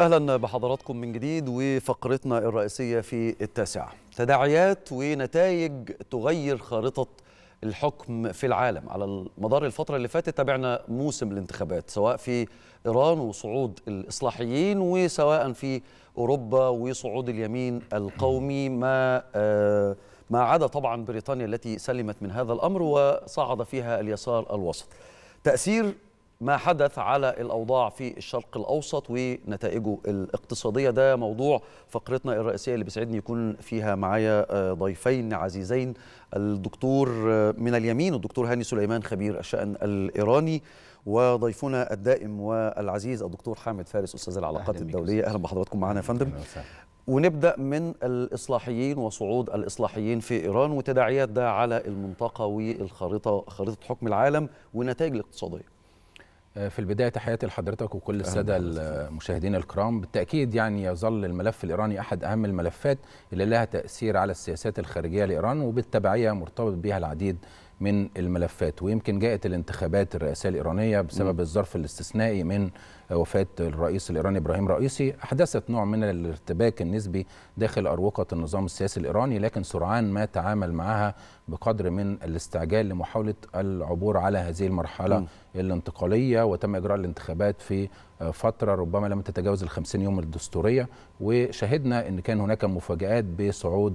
أهلا بحضراتكم من جديد وفقرتنا الرئيسية في التاسعة تداعيات ونتائج تغير خارطة الحكم في العالم على مدار الفترة اللي فاتت تابعنا موسم الانتخابات سواء في إيران وصعود الإصلاحيين وسواء في أوروبا وصعود اليمين القومي ما آه ما عدا طبعا بريطانيا التي سلمت من هذا الأمر وصعد فيها اليسار الوسط تأثير ما حدث على الأوضاع في الشرق الأوسط ونتائجه الاقتصادية ده موضوع فقرتنا الرئيسية اللي بيسعدني يكون فيها معايا آه، ضيفين عزيزين الدكتور آه، من اليمين الدكتور هاني سليمان خبير الشأن الإيراني وضيفنا الدائم والعزيز الدكتور حامد فارس أستاذ العلاقات أهلا الدولية أهلا بحضراتكم معنا يا فندم ونبدا من الاصلاحيين وصعود الاصلاحيين في ايران وتداعيات ده على المنطقه والخريطه خريطه حكم العالم والنتائج الاقتصاديه في البداية تحياتي لحضرتك وكل السادة المشاهدين الكرام بالتأكيد يعني يظل الملف الإيراني أحد أهم الملفات اللي لها تأثير على السياسات الخارجية لإيران وبالتبعية مرتبط بها العديد من الملفات ويمكن جاءت الانتخابات الرئاسيه الايرانيه بسبب م. الظرف الاستثنائي من وفاه الرئيس الايراني ابراهيم رئيسي احدثت نوع من الارتباك النسبي داخل اروقه النظام السياسي الايراني لكن سرعان ما تعامل معها بقدر من الاستعجال لمحاوله العبور على هذه المرحله م. الانتقاليه وتم اجراء الانتخابات في فتره ربما لم تتجاوز ال 50 يوم الدستوريه وشهدنا ان كان هناك مفاجات بصعود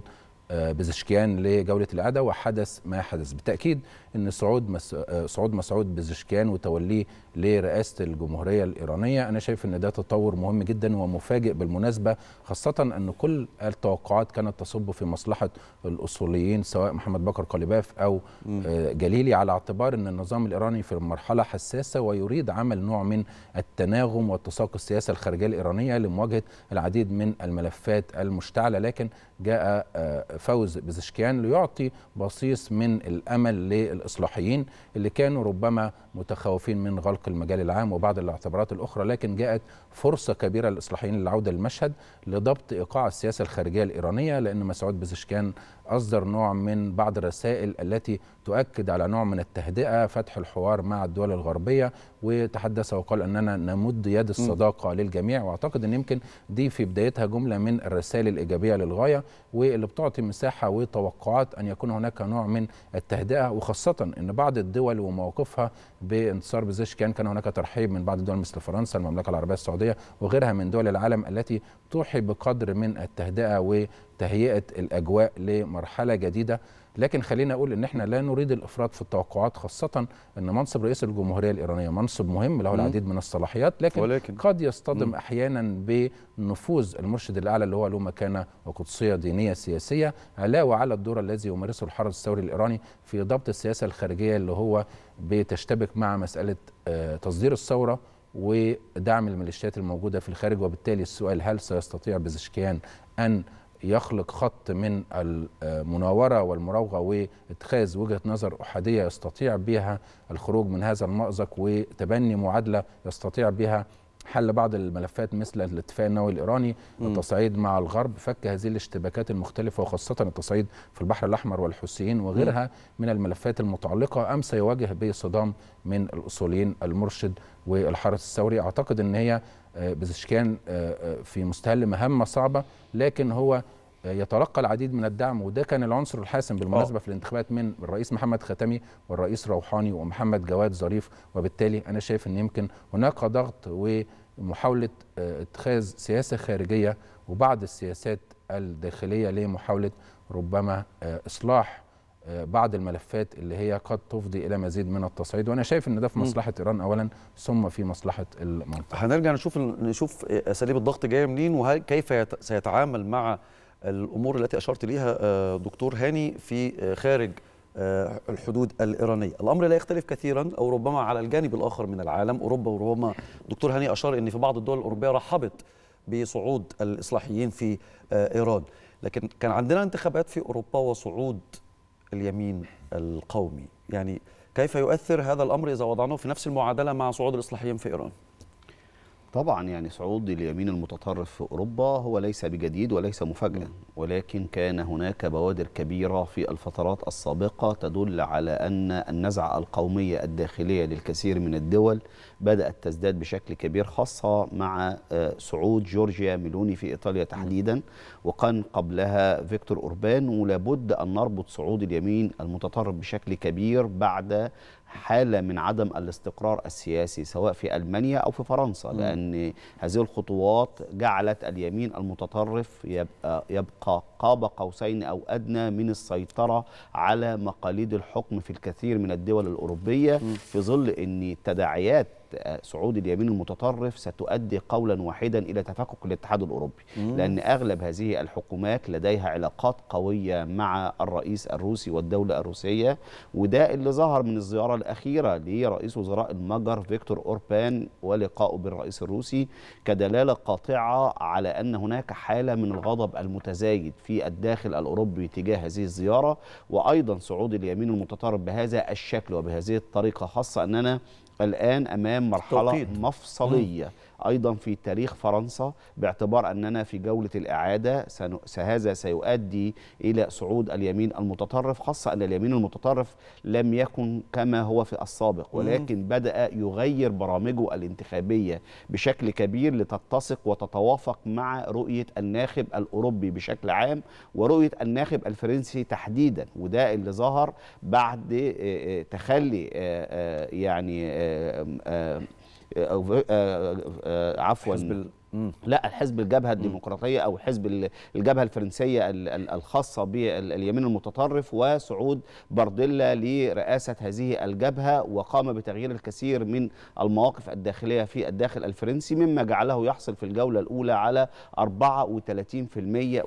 آه، بزشكيان لجوله العادة وحدث ما حدث بالتاكيد ان صعود مس... آه، صعود مسعود بزشكيان وتوليه لرئاسه الجمهوريه الايرانيه انا شايف ان ده تطور مهم جدا ومفاجئ بالمناسبه خاصه ان كل التوقعات كانت تصب في مصلحه الاصوليين سواء محمد بكر قليباف او آه، جليلي على اعتبار ان النظام الايراني في مرحله حساسه ويريد عمل نوع من التناغم واتساق السياسه الخارجيه الايرانيه لمواجهه العديد من الملفات المشتعله لكن جاء آه، فوز بزشكيان ليعطي بصيص من الامل للاصلاحيين اللي كانوا ربما متخوفين من غلق المجال العام وبعض الاعتبارات الاخرى لكن جاءت فرصه كبيره للاصلاحيين للعوده للمشهد لضبط ايقاع السياسه الخارجيه الايرانيه لان مسعود بزشكان أصدر نوع من بعض الرسائل التي تؤكد على نوع من التهدئة فتح الحوار مع الدول الغربية وتحدث وقال أننا نمد يد الصداقة للجميع وأعتقد أن يمكن دي في بدايتها جملة من الرسائل الإيجابية للغاية واللي بتعطي مساحة وتوقعات أن يكون هناك نوع من التهدئة وخاصة أن بعض الدول ومواقفها بانتصار كان, كان هناك ترحيب من بعض الدول مثل فرنسا المملكة العربية السعودية وغيرها من دول العالم التي توحي بقدر من التهدئه وتهيئه الاجواء لمرحله جديده لكن خلينا اقول ان احنا لا نريد الافراط في التوقعات خاصه ان منصب رئيس الجمهوريه الايرانيه منصب مهم له العديد من الصلاحيات لكن ولكن. قد يصطدم مم. احيانا بنفوذ المرشد الاعلى اللي هو له مكانه وقدسيه دينيه سياسيه علاوه على الدور الذي يمارسه الحرس الثوري الايراني في ضبط السياسه الخارجيه اللي هو بتشتبك مع مساله آه، تصدير الثوره ودعم الميليشيات الموجودة في الخارج وبالتالي السؤال هل سيستطيع بزشكيان أن يخلق خط من المناورة والمراوغة واتخاذ وجهة نظر أحادية يستطيع بها الخروج من هذا المأزق وتبني معادلة يستطيع بها حل بعض الملفات مثل الاتفاق النووي الايراني التصعيد مع الغرب فك هذه الاشتباكات المختلفه وخاصه التصعيد في البحر الاحمر والحوثيين وغيرها م. من الملفات المتعلقه ام سيواجه به صدام من الاصوليين المرشد والحرس الثوري اعتقد ان هي آه، بزشكان آه، آه، في مستهل مهمه صعبه لكن هو يتلقى العديد من الدعم وده كان العنصر الحاسم بالمناسبة أوه. في الانتخابات من الرئيس محمد ختامي والرئيس روحاني ومحمد جواد ظريف وبالتالي أنا شايف أن يمكن هناك ضغط و محاولة آه، اتخاذ سياسة خارجية وبعض السياسات الداخلية لمحاولة ربما آه، إصلاح آه، بعض الملفات اللي هي قد تفضي الى مزيد من التصعيد وانا شايف ان ده في مصلحه ايران اولا ثم في مصلحه المنطقه هنرجع نشوف نشوف اساليب الضغط جايه منين وكيف سيتعامل مع الامور التي اشرت ليها دكتور هاني في خارج آه، الحدود الإيرانية الأمر لا يختلف كثيرا أو ربما على الجانب الآخر من العالم أوروبا وربما دكتور هاني أشار أن في بعض الدول الأوروبية رحبت بصعود الإصلاحيين في آه، إيران لكن كان عندنا انتخابات في أوروبا وصعود اليمين القومي يعني كيف يؤثر هذا الأمر إذا وضعناه في نفس المعادلة مع صعود الإصلاحيين في إيران؟ طبعا يعني صعود اليمين المتطرف في أوروبا هو ليس بجديد وليس مفاجأة ولكن كان هناك بوادر كبيرة في الفترات السابقة تدل على أن النزعة القومية الداخلية للكثير من الدول بدأت تزداد بشكل كبير خاصة مع آه، صعود جورجيا ميلوني في إيطاليا تحديدا وكان قبلها فيكتور أوربان ولابد أن نربط صعود اليمين المتطرف بشكل كبير بعد حالة من عدم الاستقرار السياسي سواء في ألمانيا أو في فرنسا لأن هذه الخطوات جعلت اليمين المتطرف يبقى, يبقى قاب قوسين أو أدنى من السيطرة على مقاليد الحكم في الكثير من الدول الأوروبية في ظل أن تداعيات صعود اليمين المتطرف ستؤدي قولا واحدا الى تفكك الاتحاد الاوروبي مم. لان اغلب هذه الحكومات لديها علاقات قويه مع الرئيس الروسي والدوله الروسيه وده اللي ظهر من الزياره الاخيره لرئيس وزراء المجر فيكتور اوربان ولقائه بالرئيس الروسي كدلاله قاطعه على ان هناك حاله من الغضب المتزايد في الداخل الاوروبي تجاه هذه الزياره وايضا صعود اليمين المتطرف بهذا الشكل وبهذه الطريقه خاصه اننا الآن أمام مرحلة توقيت. مفصلية أيضا في تاريخ فرنسا باعتبار أننا في جولة الإعادة هذا سيؤدي إلى صعود اليمين المتطرف خاصة أن اليمين المتطرف لم يكن كما هو في السابق ولكن بدأ يغير برامجه الانتخابية بشكل كبير لتتسق وتتوافق مع رؤية الناخب الأوروبي بشكل عام ورؤية الناخب الفرنسي تحديدا وده اللي ظهر بعد تخلي يعني آه، آه، آه، عفوا حزب لا الحزب الجبهه الديمقراطيه او حزب الجبهه الفرنسيه الخاصه باليمين المتطرف وصعود بارديلا لرئاسه هذه الجبهه وقام بتغيير الكثير من المواقف الداخليه في الداخل الفرنسي مما جعله يحصل في الجوله الاولى على 34%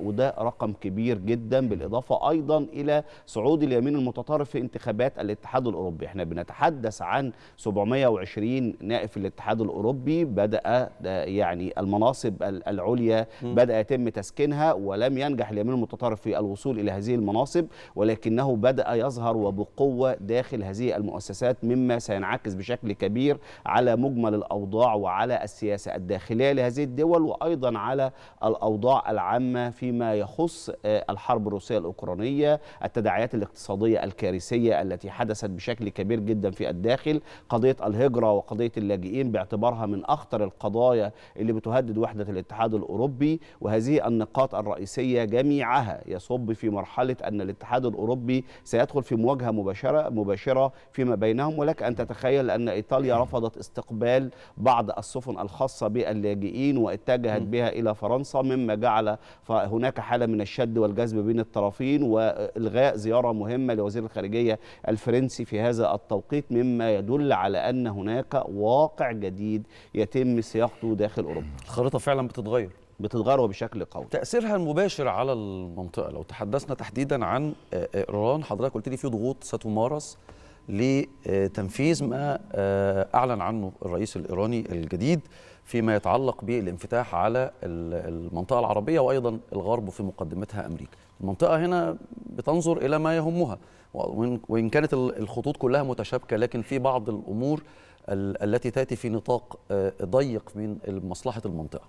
وده رقم كبير جدا بالاضافه ايضا الى صعود اليمين المتطرف في انتخابات الاتحاد الاوروبي احنا بنتحدث عن 720 نائب في الاتحاد الاوروبي بدا آه، يعني الم المناصب العليا بدأ يتم تسكينها ولم ينجح اليمين المتطرف في الوصول إلى هذه المناصب ولكنه بدأ يظهر وبقوة داخل هذه المؤسسات مما سينعكس بشكل كبير على مجمل الأوضاع وعلى السياسة الداخلية لهذه الدول وأيضا على الأوضاع العامة فيما يخص آه، الحرب الروسية الأوكرانية التداعيات الاقتصادية الكارثية التي حدثت بشكل كبير جدا في الداخل قضية الهجرة وقضية اللاجئين باعتبارها من أخطر القضايا اللي بتهدد تهدد وحدة الاتحاد الأوروبي وهذه النقاط الرئيسية جميعها يصب في مرحلة أن الاتحاد الأوروبي سيدخل في مواجهة مباشرة مباشرة فيما بينهم ولك أن تتخيل أن إيطاليا رفضت استقبال بعض السفن الخاصة باللاجئين واتجهت بها إلى فرنسا مما جعل هناك حالة من الشد والجذب بين الطرفين وإلغاء زيارة مهمة لوزير الخارجية الفرنسي في هذا التوقيت مما يدل على أن هناك واقع جديد يتم صياغته داخل أوروبا الخريطه فعلا بتتغير بتتغير وبشكل قوي تاثيرها المباشر على المنطقه لو تحدثنا تحديدا عن آه، آه، ايران حضرتك قلت لي في ضغوط ستمارس لتنفيذ ما آه، اعلن عنه الرئيس الايراني الجديد فيما يتعلق بالانفتاح على المنطقه العربيه وايضا الغرب في مقدمتها امريكا المنطقه هنا بتنظر الى ما يهمها وان كانت الخطوط كلها متشابكه لكن في بعض الامور التي تاتي في نطاق آه، ضيق من مصلحه المنطقه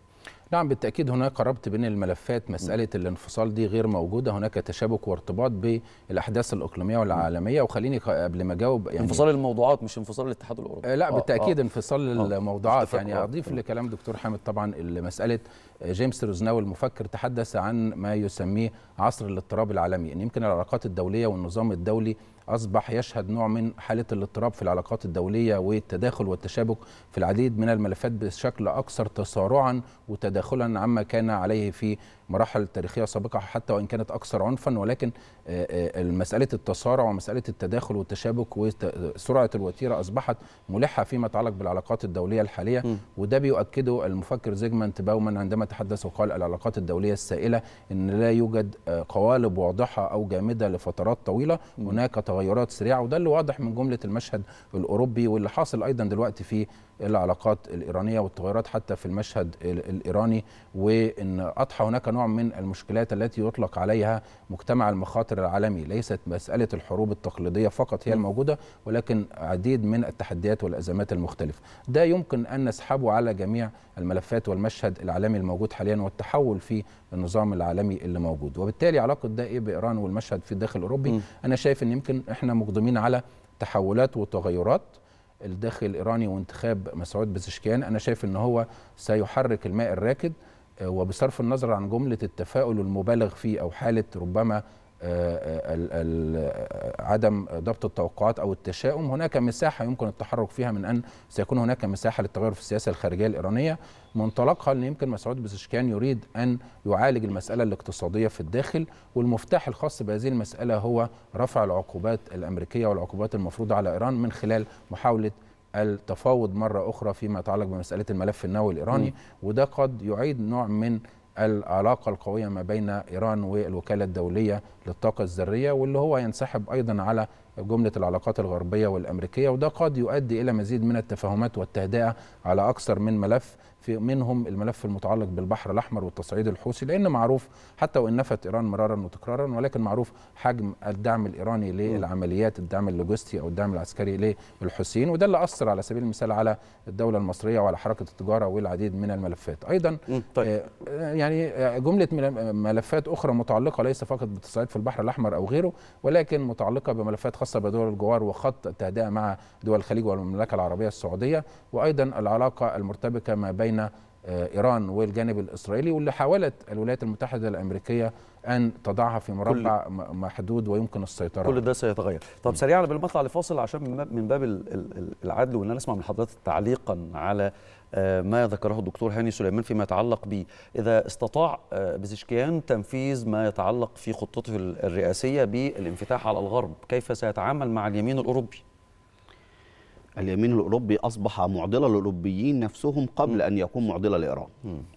نعم بالتأكيد هناك ربط بين الملفات مسألة الانفصال دي غير موجودة هناك تشابك وارتباط بالأحداث الإقليمية والعالمية وخليني قبل ما أجاوب يعني انفصال الموضوعات مش انفصال الاتحاد الأوروبي آه، لا آه، بالتأكيد آه انفصال آه الموضوعات يعني أضيف آه. لكلام دكتور حامد طبعا مسألة جيمس روزناو المفكر تحدث عن ما يسميه عصر الاضطراب العالمي إن يعني يمكن العلاقات الدولية والنظام الدولي أصبح يشهد نوع من حالة الاضطراب في العلاقات الدولية والتداخل والتشابك في العديد من الملفات بشكل أكثر تسارعا وتداخلا عما كان عليه في مراحل تاريخية سابقة حتى وإن كانت أكثر عنفا ولكن آه، آه، مسألة التسارع ومسألة التداخل والتشابك وسرعة الوتيرة أصبحت ملحة فيما يتعلق بالعلاقات الدولية الحالية م. وده بيؤكده المفكر زيجمنت باومان عندما تحدث وقال العلاقات الدولية السائلة أن لا يوجد آه، قوالب واضحة أو جامدة لفترات طويلة هناك تغيرات سريعه وده اللي واضح من جمله المشهد الاوروبي واللي حاصل ايضا دلوقتي في العلاقات الإيرانية والتغيرات حتى في المشهد الإيراني وأن أضحى هناك نوع من المشكلات التي يطلق عليها مجتمع المخاطر العالمي ليست مسألة الحروب التقليدية فقط هي الموجودة ولكن عديد من التحديات والأزمات المختلفة ده يمكن أن نسحبه على جميع الملفات والمشهد العالمي الموجود حاليا والتحول في النظام العالمي اللي موجود وبالتالي علاقة ده إيه بإيران والمشهد في الداخل الأوروبي أنا شايف أن يمكن إحنا مقدمين على تحولات وتغيرات الداخل الايراني وانتخاب مسعود بزشكيان انا شايف ان هو سيحرك الماء الراكد آه، وبصرف النظر عن جمله التفاؤل المبالغ فيه او حاله ربما عدم ضبط التوقعات او التشاؤم هناك مساحه يمكن التحرك فيها من ان سيكون هناك مساحه للتغير في السياسه الخارجيه الايرانيه منطلقها ان يمكن مسعود بزشكان يريد ان يعالج المساله الاقتصاديه في الداخل والمفتاح الخاص بهذه المساله هو رفع العقوبات الامريكيه والعقوبات المفروضه على ايران من خلال محاوله التفاوض مرة أخرى فيما يتعلق بمسألة الملف النووي الإيراني وده قد يعيد نوع من العلاقه القويه ما بين ايران والوكاله الدوليه للطاقه الذريه واللي هو ينسحب ايضا على جمله العلاقات الغربيه والامريكيه وده قد يؤدي الى مزيد من التفاهمات والتهدئه على اكثر من ملف في منهم الملف المتعلق بالبحر الاحمر والتصعيد الحوثي لان معروف حتى وان نفت ايران مرارا وتكرارا ولكن معروف حجم الدعم الايراني للعمليات الدعم اللوجستي او الدعم العسكري للحوثيين وده اللي اثر على سبيل المثال على الدوله المصريه وعلى حركه التجاره والعديد من الملفات ايضا طيب. آه، آه، يعني آه، جمله ملفات اخرى متعلقه ليس فقط بالتصعيد في البحر الاحمر او غيره ولكن متعلقه بملفات خاصه بدول الجوار وخط التهدئه مع دول الخليج والمملكه العربيه السعوديه وايضا العلاقه المرتبكه ما بين بين آه، ايران والجانب الاسرائيلي واللي حاولت الولايات المتحده الامريكيه ان تضعها في مربع محدود ويمكن السيطره كل ده سيتغير طب سريعا قبل ما اطلع لفاصل عشان من باب العدل وان انا اسمع من حضرتك تعليقا على آه، ما ذكره الدكتور هاني سليمان فيما يتعلق به إذا استطاع آه، بزشكيان تنفيذ ما يتعلق في خطته الرئاسية بالانفتاح على الغرب كيف سيتعامل مع اليمين الأوروبي؟ اليمين الاوروبي اصبح معضله للاوروبيين نفسهم قبل ان يكون معضله لايران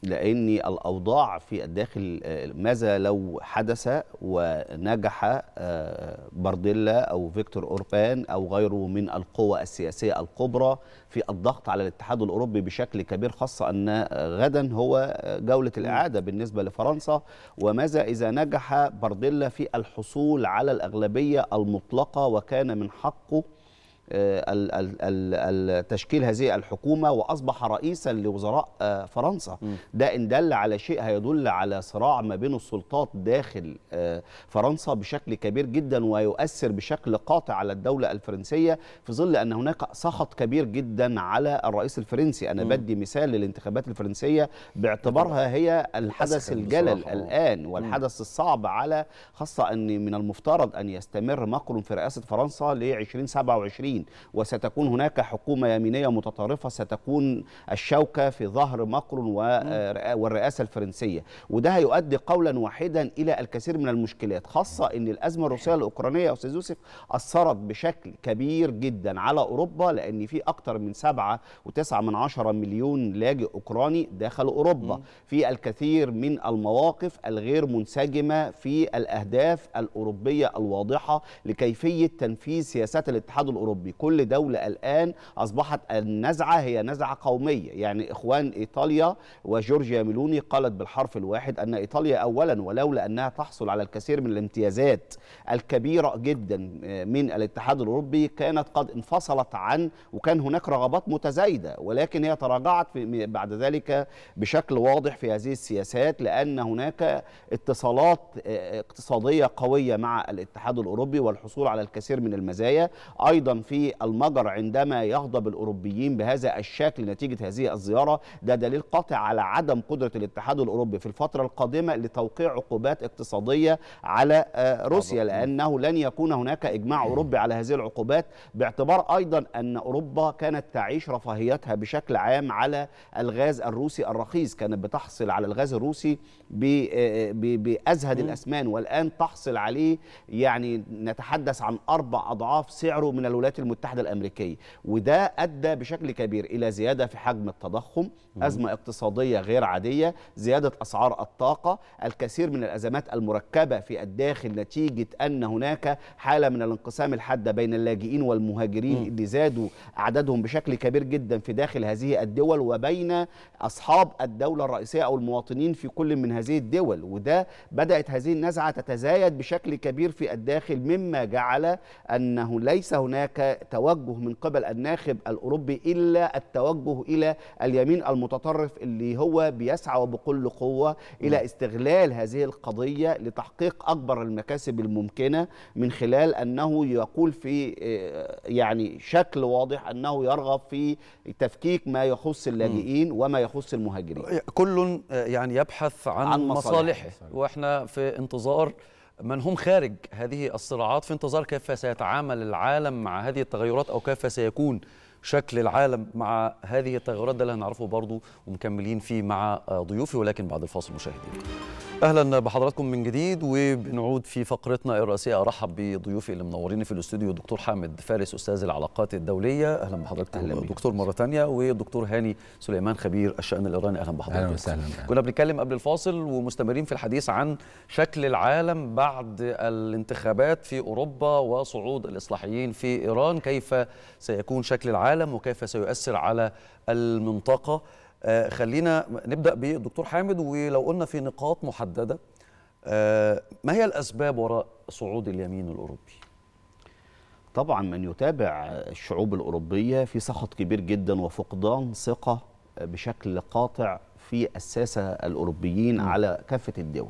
لان الاوضاع في الداخل آه، ماذا لو حدث ونجح آه، بارديلا او فيكتور اوربان او غيره من القوى السياسيه الكبرى في الضغط على الاتحاد الاوروبي بشكل كبير خاصه ان غدا هو جوله الاعاده بالنسبه لفرنسا وماذا اذا نجح بارديلا في الحصول على الاغلبيه المطلقه وكان من حقه آه، تشكيل هذه الحكومة وأصبح رئيسا لوزراء آه، فرنسا ده إن دل على شيء هيدل على صراع ما بين السلطات داخل آه، فرنسا بشكل كبير جدا ويؤثر بشكل قاطع على الدولة الفرنسية في ظل أن هناك سخط كبير جدا على الرئيس الفرنسي أنا بدي مثال للانتخابات الفرنسية باعتبارها هي الحدث الجلل الآن والحدث الصعب على خاصة أن من المفترض أن يستمر ماكرون في رئاسة فرنسا ل 2027 الفلسطين وستكون هناك حكومة يمينية متطرفة ستكون الشوكة في ظهر ماكرون والرئاسة الفرنسية وده هيؤدي قولا واحدا إلى الكثير من المشكلات خاصة أن الأزمة الروسية الأوكرانية أستاذ يوسف أثرت بشكل كبير جدا على أوروبا لأن في أكثر من سبعة وتسعة من عشرة مليون لاجئ أوكراني دخلوا أوروبا في الكثير من المواقف الغير منسجمة في الأهداف الأوروبية الواضحة لكيفية تنفيذ سياسات الاتحاد الأوروبي أوروبي كل دولة الآن أصبحت النزعة هي نزعة قومية يعني إخوان إيطاليا وجورجيا ميلوني قالت بالحرف الواحد أن إيطاليا أولا ولولا أنها تحصل على الكثير من الامتيازات الكبيرة جدا آه، من الاتحاد الأوروبي كانت قد انفصلت عن وكان هناك رغبات متزايدة ولكن هي تراجعت بعد ذلك بشكل واضح في هذه السياسات لأن هناك اتصالات آه، اقتصادية قوية مع الاتحاد الأوروبي والحصول على الكثير من المزايا أيضا في في المجر عندما يغضب الأوروبيين بهذا الشكل نتيجة هذه الزيارة ده دليل قاطع على عدم قدرة الاتحاد الأوروبي في الفترة القادمة لتوقيع عقوبات اقتصادية على آه، روسيا لأنه لن يكون هناك إجماع أوروبي على هذه العقوبات باعتبار أيضا أن أوروبا كانت تعيش رفاهيتها بشكل عام على الغاز الروسي الرخيص كانت بتحصل على الغاز الروسي آه، بأزهد الأسمان والآن تحصل عليه يعني نتحدث عن أربع أضعاف سعره من الولايات المتحده الامريكيه وده ادى بشكل كبير الى زياده في حجم التضخم ازمه اقتصاديه غير عاديه زياده اسعار الطاقه الكثير من الازمات المركبه في الداخل نتيجه ان هناك حاله من الانقسام الحاده بين اللاجئين والمهاجرين اللي زادوا اعدادهم بشكل كبير جدا في داخل هذه الدول وبين اصحاب الدوله الرئيسيه او المواطنين في كل من هذه الدول وده بدات هذه النزعه تتزايد بشكل كبير في الداخل مما جعل انه ليس هناك توجه من قبل الناخب الاوروبي الا التوجه الى اليمين المتطرف اللي هو بيسعى وبكل قوه الى استغلال هذه القضيه لتحقيق اكبر المكاسب الممكنه من خلال انه يقول في آه، يعني شكل واضح انه يرغب في تفكيك ما يخص اللاجئين وما يخص المهاجرين كل آه، يعني يبحث عن, عن مصالحه مصالح. واحنا في انتظار من هم خارج هذه الصراعات في انتظار كيف سيتعامل العالم مع هذه التغيرات أو كيف سيكون شكل العالم مع هذه التغيرات ده اللي هنعرفه برضه ومكملين فيه مع ضيوفي ولكن بعد الفاصل مشاهدينا اهلا بحضراتكم من جديد وبنعود في فقرتنا الرئيسيه ارحب بضيوفي اللي منوريني في الاستوديو الدكتور حامد فارس استاذ العلاقات الدوليه اهلا بحضرتك أهلا دكتور مره ثانيه والدكتور هاني سليمان خبير الشان الايراني اهلا بحضرتك اهلا وسهلا كنا بنتكلم قبل الفاصل ومستمرين في الحديث عن شكل العالم بعد الانتخابات في اوروبا وصعود الاصلاحيين في ايران كيف سيكون شكل العالم وكيف سيؤثر على المنطقه آه، خلينا نبدا بالدكتور حامد ولو قلنا في نقاط محدده آه، ما هي الاسباب وراء صعود اليمين الاوروبي؟ طبعا من يتابع الشعوب الاوروبيه في سخط كبير جدا وفقدان ثقه بشكل قاطع في الساسه الاوروبيين م. على كافه الدول.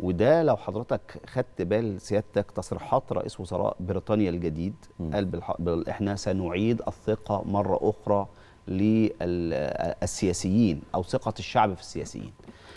وده لو حضرتك خدت بال سيادتك تصريحات رئيس وزراء بريطانيا الجديد م. قال بالح... احنا سنعيد الثقه مره اخرى للسياسيين أو ثقة الشعب في السياسيين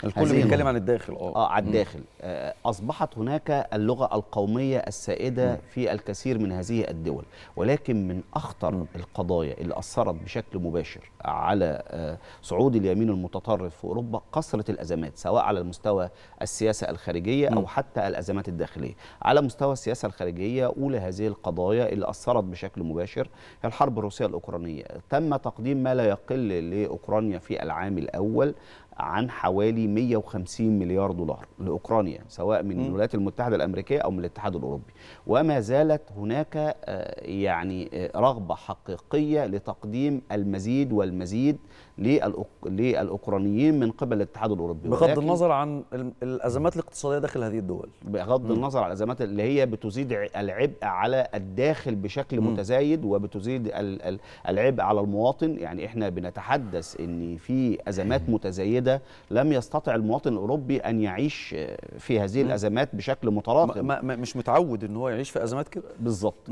الكل بيتكلم عن الداخل اه اه على الداخل آه، اصبحت هناك اللغه القوميه السائده في الكثير من هذه الدول ولكن من اخطر القضايا اللي اثرت بشكل مباشر على آه، صعود اليمين المتطرف في اوروبا كثره الازمات سواء على المستوى السياسه الخارجيه او حتى الازمات الداخليه على مستوى السياسه الخارجيه اولى هذه القضايا اللي اثرت بشكل مباشر هي الحرب الروسيه الاوكرانيه تم تقديم ما لا يقل لاوكرانيا في العام الاول عن حوالي 150 مليار دولار لاوكرانيا سواء من الولايات المتحده الامريكيه او من الاتحاد الاوروبي وما زالت هناك آه، يعني آه، رغبه حقيقيه لتقديم المزيد والمزيد للاوكرانيين من قبل الاتحاد الاوروبي بغض النظر عن الازمات الاقتصاديه داخل هذه الدول بغض م. النظر عن الازمات اللي هي بتزيد العبء على الداخل بشكل م. متزايد وبتزيد العبء على المواطن يعني احنا بنتحدث ان في ازمات متزايده لم يستطع المواطن الاوروبي ان يعيش في هذه الازمات بشكل متراكم ما مش متعود ان هو يعيش في ازمات كده بالظبط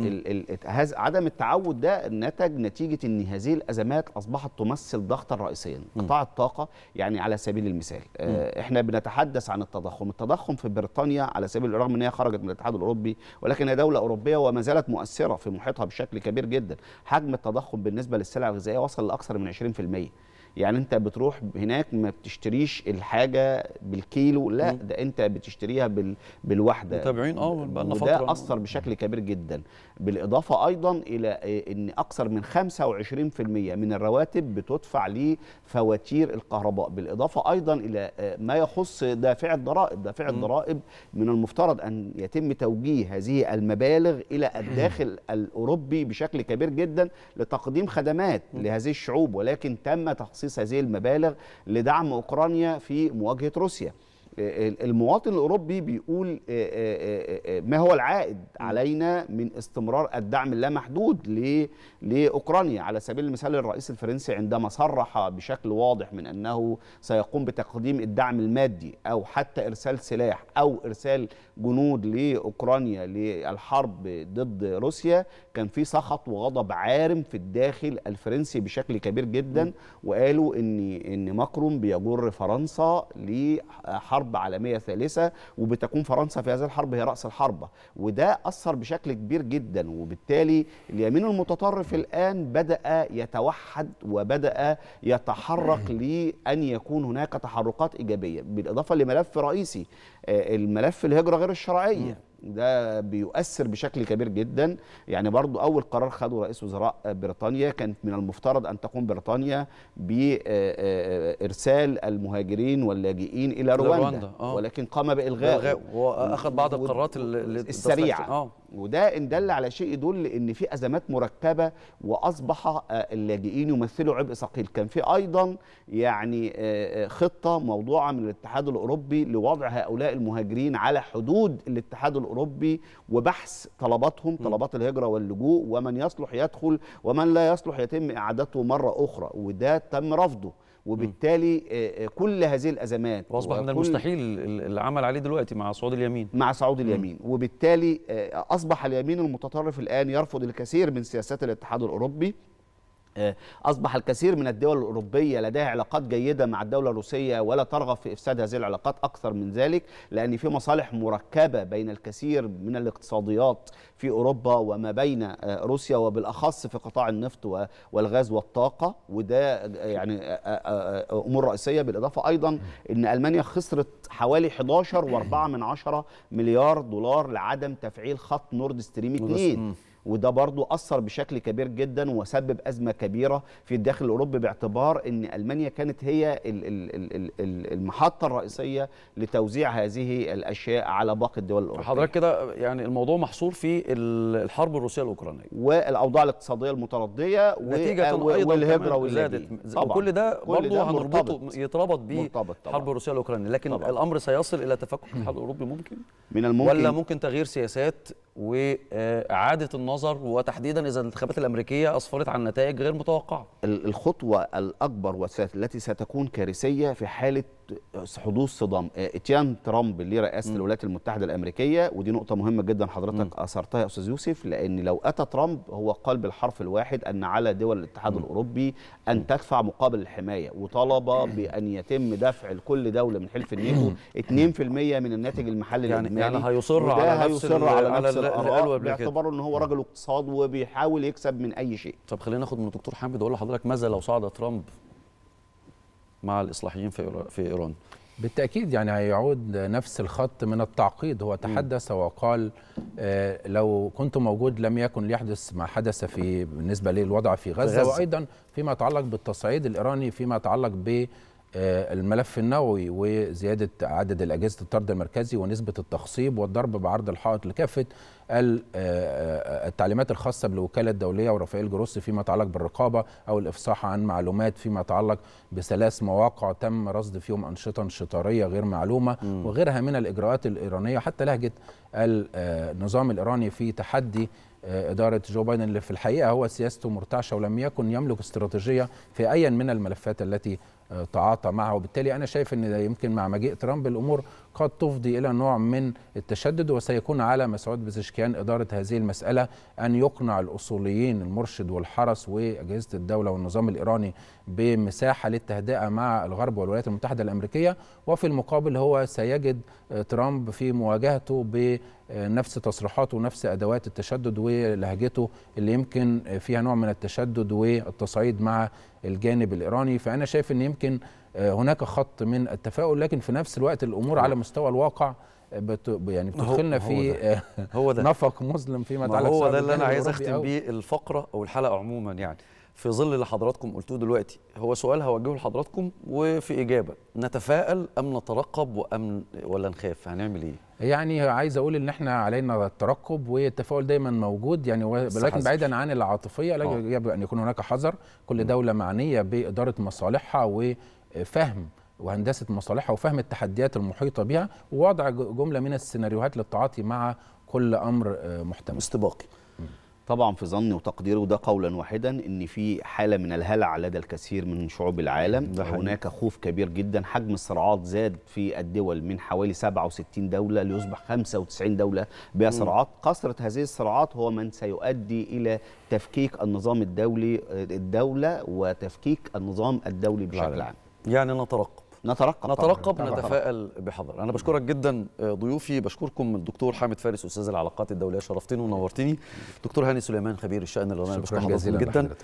عدم التعود ده نتج نتيجه ان هذه الازمات اصبحت تمثل ضغط الخطين رئيسيا قطاع الطاقه يعني على سبيل المثال آه، احنا بنتحدث عن التضخم التضخم في بريطانيا على سبيل الرغم ان هي خرجت من الاتحاد الاوروبي ولكن هي دوله اوروبيه وما زالت مؤثره في محيطها بشكل كبير جدا حجم التضخم بالنسبه للسلع الغذائيه وصل لاكثر من 20% يعني انت بتروح هناك ما بتشتريش الحاجه بالكيلو لا ده انت بتشتريها بال... بالوحده متابعين اه بقالنا فتره وده اثر بشكل كبير جدا بالاضافه ايضا الى آه، ان اكثر من 25% من الرواتب بتدفع لفواتير الكهرباء بالاضافه ايضا الى آه، ما يخص دافع الضرائب دافع الضرائب من المفترض ان يتم توجيه هذه المبالغ الى الداخل الاوروبي بشكل كبير جدا لتقديم خدمات لهذه الشعوب ولكن تم تخصيص تخصيص هذه المبالغ لدعم أوكرانيا في مواجهة روسيا آه، آه، المواطن الاوروبي بيقول آه، ما هو العائد علينا من استمرار الدعم اللامحدود لاوكرانيا على سبيل المثال الرئيس الفرنسي عندما صرح بشكل واضح من انه سيقوم بتقديم الدعم المادي او حتى ارسال سلاح او ارسال جنود لاوكرانيا للحرب ضد روسيا كان في سخط وغضب عارم في الداخل الفرنسي بشكل كبير جدا وقالوا ان ان ماكرون بيجر فرنسا لحرب حرب عالميه ثالثه وبتكون فرنسا في هذه الحرب هي راس الحربه وده اثر بشكل كبير جدا وبالتالي اليمين المتطرف الان بدا يتوحد وبدا يتحرك لان يكون هناك تحركات ايجابيه بالاضافه لملف رئيسي آه، الملف الهجره غير الشرعيه ده بيؤثر بشكل كبير جدا يعني برضو أول قرار خده رئيس وزراء بريطانيا كانت من المفترض أن تقوم بريطانيا بإرسال آه، آه، المهاجرين واللاجئين إلى رواندا آه. ولكن قام بإلغائه وأخذ بعض القرارات السريعة وده إن دل على شيء يدل إن في أزمات مركبة وأصبح اللاجئين يمثلوا عبء ثقيل كان في أيضا يعني خطة موضوعة من الاتحاد الأوروبي لوضع هؤلاء المهاجرين على حدود الاتحاد الأوروبي الأوروبي وبحث طلباتهم طلبات الهجرة واللجوء ومن يصلح يدخل ومن لا يصلح يتم إعادته مرة أخرى وده تم رفضه وبالتالي آه، آه، كل هذه الازمات واصبح من المستحيل العمل عليه دلوقتي مع صعود اليمين مع صعود اليمين وبالتالي آه، اصبح اليمين المتطرف الان يرفض الكثير من سياسات الاتحاد الاوروبي آه، أصبح الكثير من الدول الأوروبية لديها علاقات جيدة مع الدولة الروسية ولا ترغب في إفساد هذه العلاقات أكثر من ذلك لأن في مصالح مركبة بين الكثير من الاقتصاديات في أوروبا وما بين آه، روسيا وبالأخص في قطاع النفط والغاز والطاقة وده آه، يعني أمور رئيسية بالإضافة أيضا أن ألمانيا خسرت حوالي 11 واربعة من عشرة مليار دولار لعدم تفعيل خط نورد ستريم 2 وده برضو أثر بشكل كبير جدا وسبب أزمة كبيرة في الداخل الأوروبي باعتبار أن ألمانيا كانت هي المحطة الرئيسية لتوزيع هذه الأشياء على باقي الدول الأوروبية حضرتك كده يعني الموضوع محصور في الحرب الروسية الأوكرانية والأوضاع الاقتصادية المتردية نتيجة أيضا والهجرة طبعا. وكل ده برضو هنربطه يتربط بيه الحرب الروسية الأوكرانية لكن طبعا. الأمر سيصل إلى تفكك الحرب الأوروبي ممكن من الممكن ولا ممكن تغيير سياسات وإعادة النظر النظر وتحديدا اذا الانتخابات الامريكيه اسفرت عن نتائج غير متوقعه الخطوه الاكبر والتي ستكون كارثيه في حاله حدوث صدام آه، اتيان ترامب لرئاسه الولايات المتحده الامريكيه ودي نقطه مهمه جدا حضرتك اثرتها يا استاذ يوسف لان لو اتى ترامب هو قال بالحرف الواحد ان على دول الاتحاد الاوروبي ان تدفع مقابل الحمايه وطلب بان يتم دفع لكل دوله من حلف الناتو 2% من الناتج المحلي يعني, يعني الاجمالي يعني هيصر على نفس هيصر على نفس الاراء باعتباره ان هو رجل اقتصاد وبيحاول يكسب من اي شيء طب خلينا ناخد من الدكتور حامد واقول لحضرتك ماذا لو صعد ترامب مع الإصلاحيين في إيران بالتأكيد يعني هيعود نفس الخط من التعقيد هو تحدث وقال آه، لو كنت موجود لم يكن ليحدث ما حدث في بالنسبة للوضع في غزة, غزة. وأيضا فيما يتعلق بالتصعيد الإيراني فيما يتعلق ب آه، الملف النووي وزياده عدد الاجهزه الطرد المركزي ونسبه التخصيب والضرب بعرض الحائط لكافه آه، آه، التعليمات الخاصه بالوكاله الدوليه ورافائيل جروس فيما يتعلق بالرقابه او الافصاح عن معلومات فيما يتعلق بثلاث مواقع تم رصد فيهم انشطه انشطاريه غير معلومه م. وغيرها من الاجراءات الايرانيه حتى لهجه النظام الايراني في تحدي آه، اداره جو بايدن اللي في الحقيقه هو سياسته مرتعشه ولم يكن يملك استراتيجيه في اي من الملفات التي آه، تعاطى معها وبالتالي انا شايف ان يمكن مع مجيء ترامب الامور قد تفضي إلى نوع من التشدد وسيكون على مسعود بزشكيان إدارة هذه المسألة أن يقنع الأصوليين المرشد والحرس وأجهزة الدولة والنظام الإيراني بمساحة للتهدئة مع الغرب والولايات المتحدة الأمريكية وفي المقابل هو سيجد آه، ترامب في مواجهته ب نفس تصريحاته ونفس ادوات التشدد ولهجته اللي يمكن فيها نوع من التشدد والتصعيد مع الجانب الايراني فانا شايف ان يمكن آه، هناك خط من التفاؤل لكن في نفس الوقت الامور على مستوى الواقع آه، بت يعني بتدخلنا في آه، هو, ده. نفق مظلم فيما يتعلق هو ده اللي انا عايز اختم بيه الفقره او الحلقه عموما يعني في ظل اللي حضراتكم قلتوه دلوقتي هو سؤال هوجهه لحضراتكم وفي اجابه نتفائل ام نترقب وام ولا نخاف هنعمل ايه يعني عايز اقول ان احنا علينا الترقب والتفاؤل دايما موجود يعني ولكن بعيدا عن العاطفيه يجب ان يكون هناك حذر كل دوله معنيه باداره مصالحها و فهم وهندسه مصالحها وفهم التحديات المحيطه بها ووضع جمله من السيناريوهات للتعاطي مع كل امر آه، محتمل استباقي طبعا في ظني وتقديري وده قولا واحدا ان في حاله من الهلع لدى الكثير من شعوب العالم هناك خوف كبير جدا حجم الصراعات زاد في الدول من حوالي 67 دوله ليصبح 95 دوله بها صراعات كثره هذه الصراعات هو من سيؤدي الى تفكيك النظام الدولي آه، الدوله وتفكيك النظام الدولي بشكل عام يعني نترقب نترقب نترقب نتفائل بحذر انا بشكرك جدا ضيوفي بشكركم الدكتور حامد فارس استاذ العلاقات الدوليه شرفتني ونورتني دكتور هاني سليمان خبير الشان الايراني بشكرك جزيلا جدا